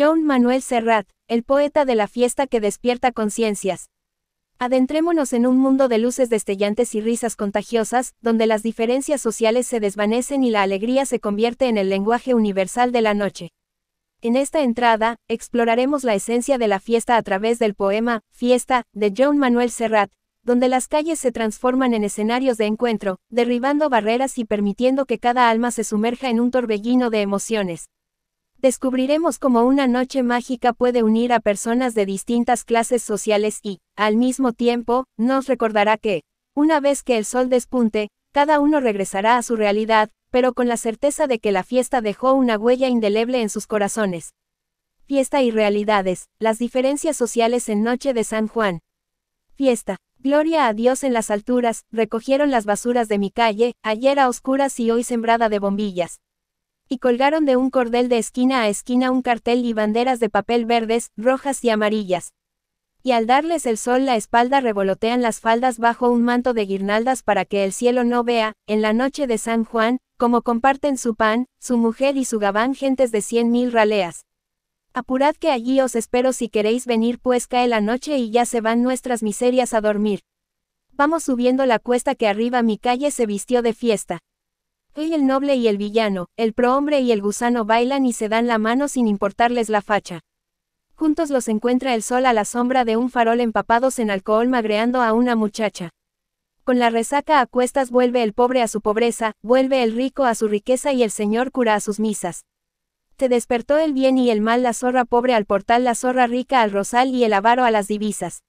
John Manuel Serrat, el poeta de la fiesta que despierta conciencias. Adentrémonos en un mundo de luces destellantes y risas contagiosas, donde las diferencias sociales se desvanecen y la alegría se convierte en el lenguaje universal de la noche. En esta entrada, exploraremos la esencia de la fiesta a través del poema, Fiesta, de John Manuel Serrat, donde las calles se transforman en escenarios de encuentro, derribando barreras y permitiendo que cada alma se sumerja en un torbellino de emociones. Descubriremos cómo una noche mágica puede unir a personas de distintas clases sociales y, al mismo tiempo, nos recordará que, una vez que el sol despunte, cada uno regresará a su realidad, pero con la certeza de que la fiesta dejó una huella indeleble en sus corazones. Fiesta y realidades, las diferencias sociales en Noche de San Juan. Fiesta. Gloria a Dios en las alturas, recogieron las basuras de mi calle, ayer a oscuras y hoy sembrada de bombillas y colgaron de un cordel de esquina a esquina un cartel y banderas de papel verdes, rojas y amarillas. Y al darles el sol la espalda revolotean las faldas bajo un manto de guirnaldas para que el cielo no vea, en la noche de San Juan, como comparten su pan, su mujer y su gabán gentes de cien mil raleas. Apurad que allí os espero si queréis venir pues cae la noche y ya se van nuestras miserias a dormir. Vamos subiendo la cuesta que arriba mi calle se vistió de fiesta. Y el noble y el villano, el prohombre y el gusano bailan y se dan la mano sin importarles la facha. Juntos los encuentra el sol a la sombra de un farol empapados en alcohol magreando a una muchacha. Con la resaca a cuestas vuelve el pobre a su pobreza, vuelve el rico a su riqueza y el señor cura a sus misas. Te despertó el bien y el mal la zorra pobre al portal, la zorra rica al rosal y el avaro a las divisas.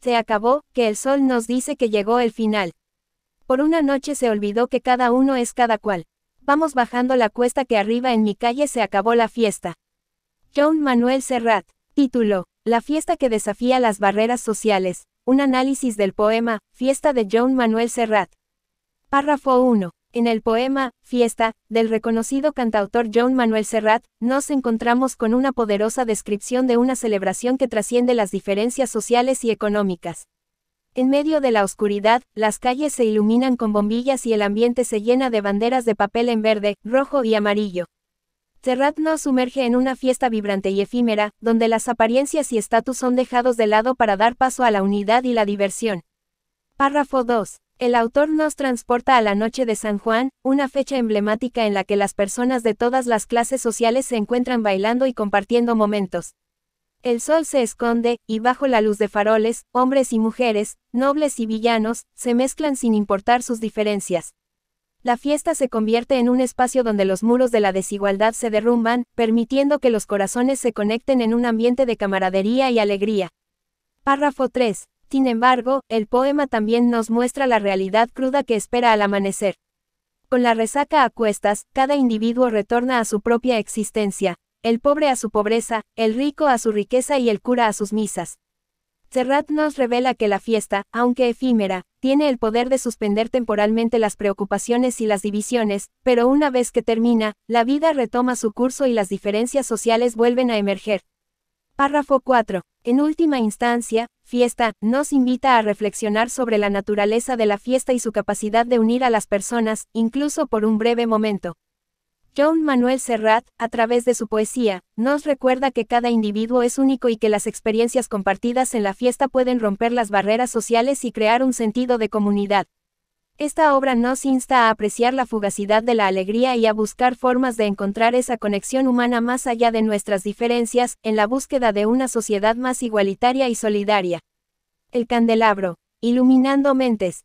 Se acabó, que el sol nos dice que llegó el final. Por una noche se olvidó que cada uno es cada cual. Vamos bajando la cuesta que arriba en mi calle se acabó la fiesta. John Manuel Serrat, título, La fiesta que desafía las barreras sociales, un análisis del poema, Fiesta de John Manuel Serrat. Párrafo 1. En el poema, Fiesta, del reconocido cantautor John Manuel Serrat, nos encontramos con una poderosa descripción de una celebración que trasciende las diferencias sociales y económicas. En medio de la oscuridad, las calles se iluminan con bombillas y el ambiente se llena de banderas de papel en verde, rojo y amarillo. Serrat nos sumerge en una fiesta vibrante y efímera, donde las apariencias y estatus son dejados de lado para dar paso a la unidad y la diversión. Párrafo 2. El autor nos transporta a la noche de San Juan, una fecha emblemática en la que las personas de todas las clases sociales se encuentran bailando y compartiendo momentos. El sol se esconde, y bajo la luz de faroles, hombres y mujeres, nobles y villanos, se mezclan sin importar sus diferencias. La fiesta se convierte en un espacio donde los muros de la desigualdad se derrumban, permitiendo que los corazones se conecten en un ambiente de camaradería y alegría. Párrafo 3. Sin embargo, el poema también nos muestra la realidad cruda que espera al amanecer. Con la resaca a cuestas, cada individuo retorna a su propia existencia, el pobre a su pobreza, el rico a su riqueza y el cura a sus misas. Serrat nos revela que la fiesta, aunque efímera, tiene el poder de suspender temporalmente las preocupaciones y las divisiones, pero una vez que termina, la vida retoma su curso y las diferencias sociales vuelven a emerger. Párrafo 4. En última instancia, fiesta, nos invita a reflexionar sobre la naturaleza de la fiesta y su capacidad de unir a las personas, incluso por un breve momento. John Manuel Serrat, a través de su poesía, nos recuerda que cada individuo es único y que las experiencias compartidas en la fiesta pueden romper las barreras sociales y crear un sentido de comunidad. Esta obra nos insta a apreciar la fugacidad de la alegría y a buscar formas de encontrar esa conexión humana más allá de nuestras diferencias, en la búsqueda de una sociedad más igualitaria y solidaria. El candelabro, iluminando mentes,